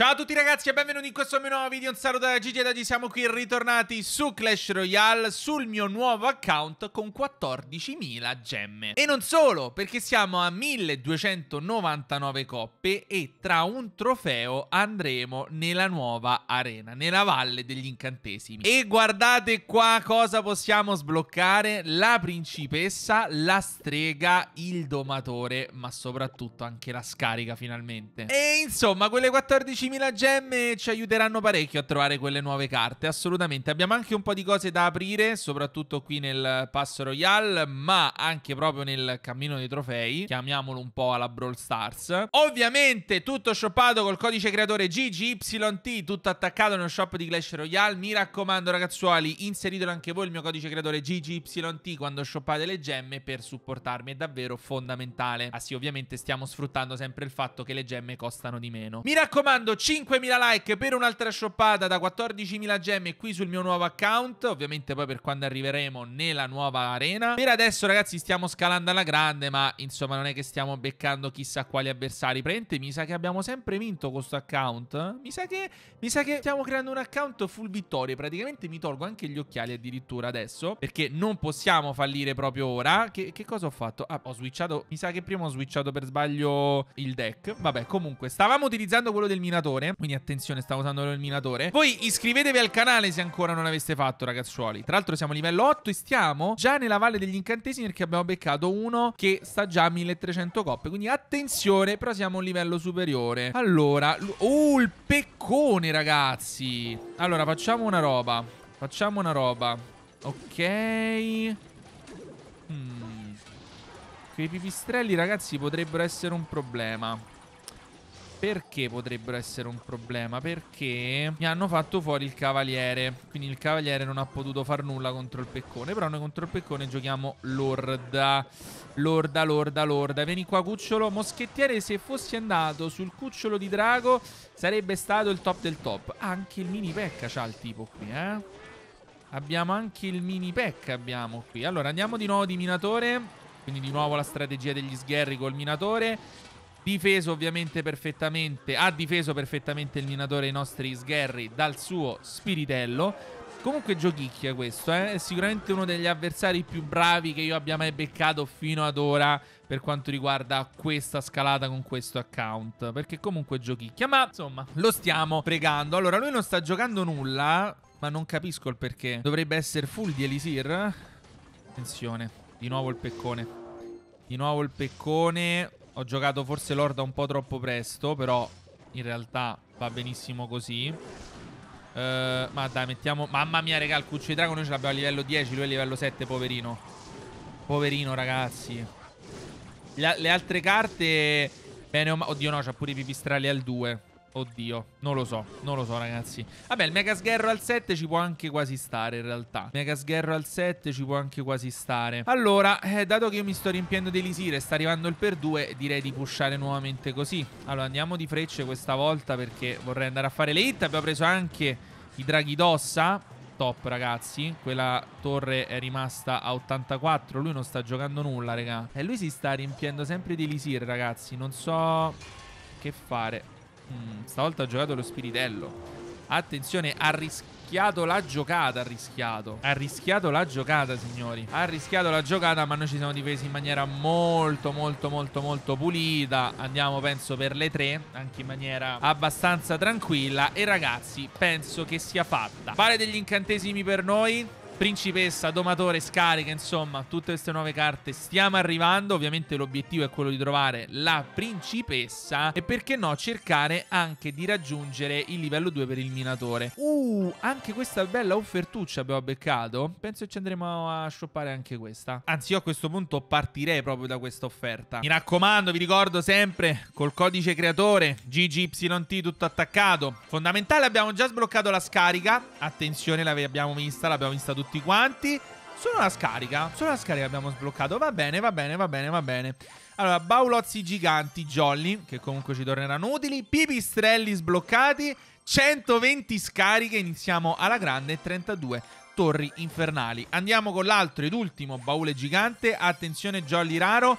Ciao a tutti ragazzi e benvenuti in questo mio nuovo video, un saluto da Gigi e da G, siamo qui ritornati su Clash Royale sul mio nuovo account con 14.000 gemme. E non solo, perché siamo a 1299 coppe e tra un trofeo andremo nella nuova arena, nella Valle degli Incantesimi. E guardate qua cosa possiamo sbloccare, la principessa, la strega, il domatore, ma soprattutto anche la scarica finalmente. E insomma, quelle 14.000 20.000 gemme ci aiuteranno parecchio a trovare quelle nuove carte, assolutamente. Abbiamo anche un po' di cose da aprire, soprattutto qui nel Pass Royale, ma anche proprio nel cammino dei trofei, chiamiamolo un po' alla Brawl Stars. Ovviamente tutto shoppato col codice creatore GGYT, tutto attaccato nello shop di Clash Royale. Mi raccomando ragazzuoli, inseritelo anche voi il mio codice creatore GGYT quando shoppate le gemme per supportarmi, è davvero fondamentale. Ah sì, ovviamente stiamo sfruttando sempre il fatto che le gemme costano di meno. Mi raccomando, 5.000 like per un'altra shoppata da 14.000 gemme qui sul mio nuovo account. Ovviamente poi per quando arriveremo nella nuova arena. Per adesso ragazzi stiamo scalando alla grande, ma insomma non è che stiamo beccando chissà quali avversari. Prende, mi sa che abbiamo sempre vinto questo account. Mi sa, che, mi sa che stiamo creando un account full vittorie. Praticamente mi tolgo anche gli occhiali addirittura adesso, perché non possiamo fallire proprio ora. Che, che cosa ho fatto? Ah, ho switchato, mi sa che prima ho switchato per sbaglio il deck. Vabbè, comunque, stavamo utilizzando quello del Minato minatore Quindi attenzione stavo usando il minatore Voi iscrivetevi al canale se ancora non l'aveste fatto ragazzuoli Tra l'altro siamo a livello 8 e stiamo già nella valle degli incantesimi Perché abbiamo beccato uno che sta già a 1300 coppe Quindi attenzione però siamo a un livello superiore Allora Oh il peccone ragazzi Allora facciamo una roba Facciamo una roba Ok Hmm. Quei pipistrelli, ragazzi, potrebbero essere un problema. Perché potrebbero essere un problema? Perché mi hanno fatto fuori il cavaliere. Quindi il cavaliere non ha potuto far nulla contro il peccone. Però noi contro il peccone giochiamo l'orda. Lorda, lorda, lorda. Vieni qua, cucciolo. Moschettiere, se fossi andato sul cucciolo di drago, sarebbe stato il top del top. Anche il mini pecca c'ha il tipo qui, eh. Abbiamo anche il mini pecca abbiamo qui. Allora, andiamo di nuovo di minatore. Quindi di nuovo la strategia degli sgherri col minatore difeso ovviamente perfettamente, ha difeso perfettamente il minatore i nostri sgherri dal suo spiritello. Comunque giochicchia questo, eh? è sicuramente uno degli avversari più bravi che io abbia mai beccato fino ad ora per quanto riguarda questa scalata con questo account, perché comunque giochicchia, ma insomma lo stiamo pregando. Allora lui non sta giocando nulla, ma non capisco il perché. Dovrebbe essere full di Elisir. Attenzione, di nuovo il peccone. Di nuovo il peccone ho giocato forse l'orda un po' troppo presto, però in realtà va benissimo così. Uh, ma dai, mettiamo... Mamma mia, regà il cuccio di drago noi ce l'abbiamo a livello 10, lui è a livello 7, poverino. Poverino, ragazzi. Le, le altre carte... Bene, ma... Oddio, no, c'ha pure i pipistrelli al 2. Oddio, non lo so, non lo so ragazzi Vabbè, il Mega Sgherro al 7 ci può anche quasi stare in realtà Mega Sgherro al 7 ci può anche quasi stare Allora, eh, dato che io mi sto riempiendo di Elisir e sta arrivando il per 2 Direi di pushare nuovamente così Allora, andiamo di frecce questa volta perché vorrei andare a fare le hit Abbiamo preso anche i draghi d'ossa Top ragazzi Quella torre è rimasta a 84 Lui non sta giocando nulla raga E lui si sta riempiendo sempre di elisir ragazzi Non so che fare Mm, stavolta ha giocato lo spiritello. Attenzione, ha rischiato la giocata, ha rischiato. Ha rischiato la giocata, signori. Ha rischiato la giocata, ma noi ci siamo difesi in maniera molto, molto, molto, molto pulita. Andiamo, penso, per le tre, anche in maniera abbastanza tranquilla. E ragazzi, penso che sia fatta. Fare degli incantesimi per noi principessa, domatore, scarica, insomma, tutte queste nuove carte stiamo arrivando. Ovviamente l'obiettivo è quello di trovare la principessa e perché no cercare anche di raggiungere il livello 2 per il minatore. Uh, anche questa bella offertuccia abbiamo beccato. Penso che ci andremo a shoppare anche questa. Anzi, io a questo punto partirei proprio da questa offerta. Mi raccomando, vi ricordo sempre col codice creatore GGYT tutto attaccato. Fondamentale, abbiamo già sbloccato la scarica. Attenzione, l'abbiamo vista, l'abbiamo vista tutta tutti quanti. Solo la scarica, solo la scarica abbiamo sbloccato. Va bene, va bene, va bene, va bene. Allora, baulozzi giganti, jolly, che comunque ci torneranno utili. Pipistrelli sbloccati, 120 scariche, iniziamo alla grande, 32 torri infernali. Andiamo con l'altro ed ultimo baule gigante. Attenzione, jolly raro,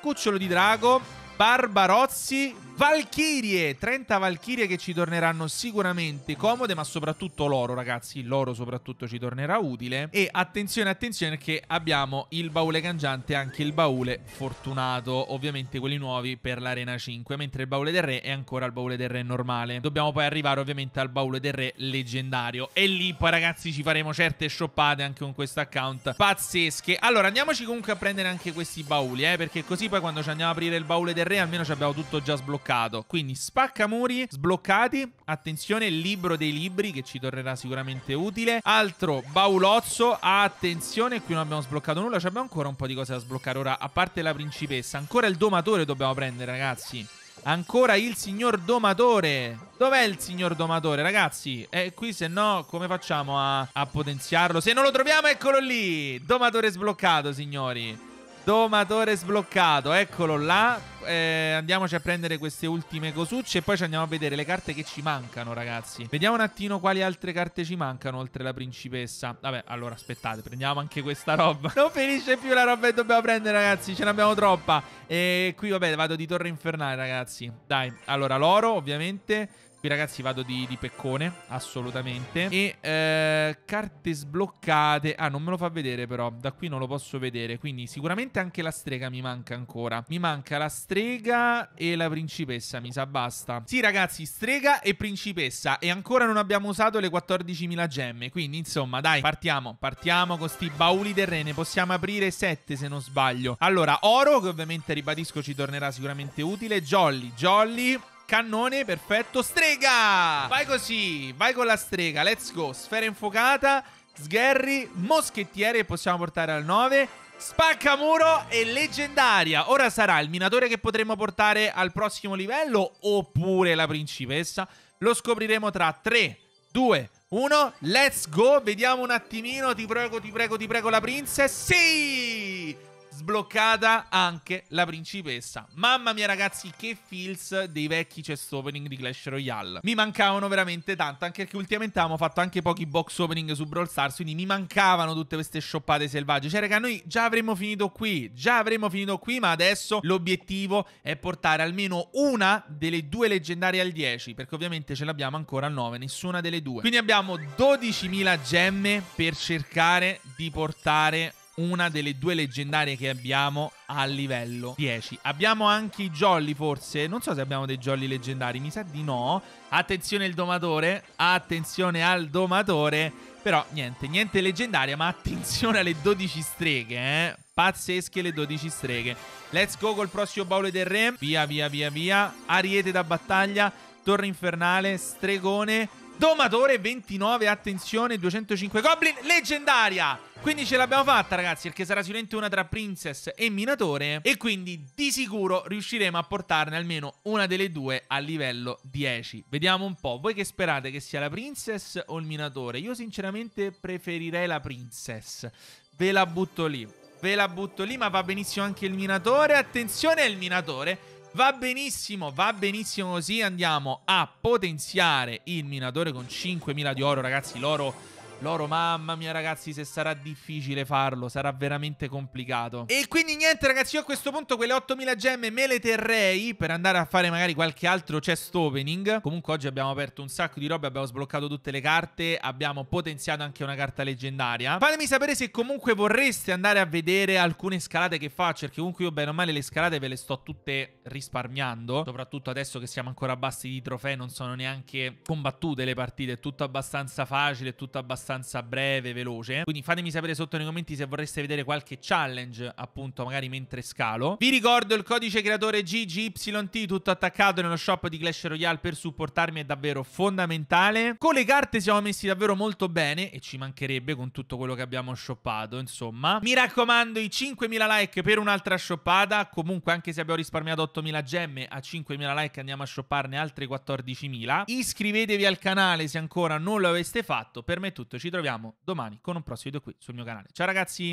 cucciolo di drago, Barbarozzi, Valchirie, 30 Valchirie che ci torneranno sicuramente comode, ma soprattutto l'oro, ragazzi. L'oro soprattutto ci tornerà utile. E attenzione, attenzione, che abbiamo il baule cangiante e anche il baule fortunato. Ovviamente quelli nuovi per l'Arena 5, mentre il baule del re è ancora il baule del re normale. Dobbiamo poi arrivare ovviamente al baule del re leggendario. E lì poi, ragazzi, ci faremo certe shoppate anche con questo account pazzesche. Allora, andiamoci comunque a prendere anche questi bauli, eh, perché così poi quando ci andiamo a aprire il baule del re almeno ci abbiamo tutto già sbloccato sbloccato. Quindi spaccamuri sbloccati. Attenzione, libro dei libri che ci tornerà sicuramente utile. Altro baulozzo. Attenzione, qui non abbiamo sbloccato nulla. Cioè ancora un po' di cose da sbloccare. Ora, a parte la principessa, ancora il domatore dobbiamo prendere, ragazzi. Ancora il signor domatore Dov'è il signor domatore ragazzi? È eh, qui se no come facciamo a, a potenziarlo? Se non lo troviamo eccolo lì Domatore sbloccato signori Domatore sbloccato, eccolo là. Eh, andiamoci a prendere queste ultime cosucce e poi ci andiamo a vedere le carte che ci mancano, ragazzi. Vediamo un attimo quali altre carte ci mancano oltre la principessa. Vabbè, allora aspettate, prendiamo anche questa roba. Non finisce più la roba che dobbiamo prendere, ragazzi, ce n'abbiamo troppa. E qui, vabbè, vado di torre infernale, ragazzi. Dai, allora l'oro, ovviamente. Qui ragazzi vado di, di peccone, assolutamente. E eh, carte sbloccate. Ah, non me lo fa vedere però, da qui non lo posso vedere. Quindi sicuramente anche la strega mi manca ancora. Mi manca la strega e la principessa, mi sa, basta. Sì ragazzi, strega e principessa. E ancora non abbiamo usato le 14.000 gemme. Quindi insomma, dai, partiamo. Partiamo con sti bauli del re. possiamo aprire 7 se non sbaglio. Allora, oro, che ovviamente ribadisco ci tornerà sicuramente utile. Jolly, jolly. Cannone, perfetto. Strega! Vai così, vai con la strega. Let's go. Sfera infuocata. Sgherri, moschettiere che possiamo portare al 9. Spaccamuro e leggendaria. Ora sarà il minatore che potremo portare al prossimo livello oppure la principessa. Lo scopriremo tra 3, 2, 1. Let's go. Vediamo un attimino. Ti prego, ti prego, ti prego la princess. Sì! sbloccata anche la principessa. Mamma mia, ragazzi, che feels dei vecchi chest opening di Clash Royale. Mi mancavano veramente tanto, anche perché ultimamente avevamo fatto anche pochi box opening su Brawl Stars, quindi mi mancavano tutte queste shoppate selvagge. Cioè, raga, noi già avremmo finito qui, già avremmo finito qui, ma adesso l'obiettivo è portare almeno una delle due leggendarie al 10, perché ovviamente ce l'abbiamo ancora al 9, nessuna delle due. Quindi abbiamo 12.000 gemme per cercare di portare una delle due leggendarie che abbiamo a livello 10. Abbiamo anche i jolly forse, non so se abbiamo dei jolly leggendari, mi sa di no. Attenzione al domatore, attenzione al domatore, però niente, niente leggendaria, ma attenzione alle 12 streghe, eh. Pazzesche le 12 streghe. Let's go col prossimo baule del re. Via, via, via, via. Ariete da battaglia, torre infernale, stregone Domatore 29, attenzione, 205 Goblin, leggendaria! Quindi ce l'abbiamo fatta ragazzi, perché sarà sicuramente una tra Princess e Minatore e quindi di sicuro riusciremo a portarne almeno una delle due a livello 10. Vediamo un po', voi che sperate che sia la Princess o il Minatore? Io sinceramente preferirei la Princess, ve la butto lì. Ve la butto lì, ma va benissimo anche il minatore. Attenzione al minatore Va benissimo, va benissimo così. Andiamo a potenziare il minatore con 5.000 di oro, ragazzi. L'oro loro, mamma mia ragazzi, se sarà difficile farlo, sarà veramente complicato. E quindi niente ragazzi, io a questo punto quelle 8000 gemme me le terrei per andare a fare magari qualche altro chest opening. Comunque oggi abbiamo aperto un sacco di robe, abbiamo sbloccato tutte le carte, abbiamo potenziato anche una carta leggendaria. Fatemi sapere se comunque vorreste andare a vedere alcune scalate che faccio, perché comunque io bene o male le scalate ve le sto tutte risparmiando, soprattutto adesso che siamo ancora bassi di trofei, non sono neanche combattute le partite, è tutto abbastanza facile, è tutto abbastanza abbastanza breve, veloce. Eh. Quindi fatemi sapere sotto nei commenti se vorreste vedere qualche challenge, appunto, magari mentre scalo. Vi ricordo il codice creatore GGYT, tutto attaccato nello shop di Clash Royale per supportarmi è davvero fondamentale. Con le carte siamo messi davvero molto bene e ci mancherebbe con tutto quello che abbiamo shoppato, insomma. Mi raccomando i 5.000 like per un'altra shoppata, comunque anche se abbiamo risparmiato 8.000 gemme, a 5.000 like andiamo a shopparne altre 14.000. Iscrivetevi al canale se ancora non lo aveste fatto, per me è tutto ci troviamo domani con un prossimo video qui sul mio canale. Ciao ragazzi!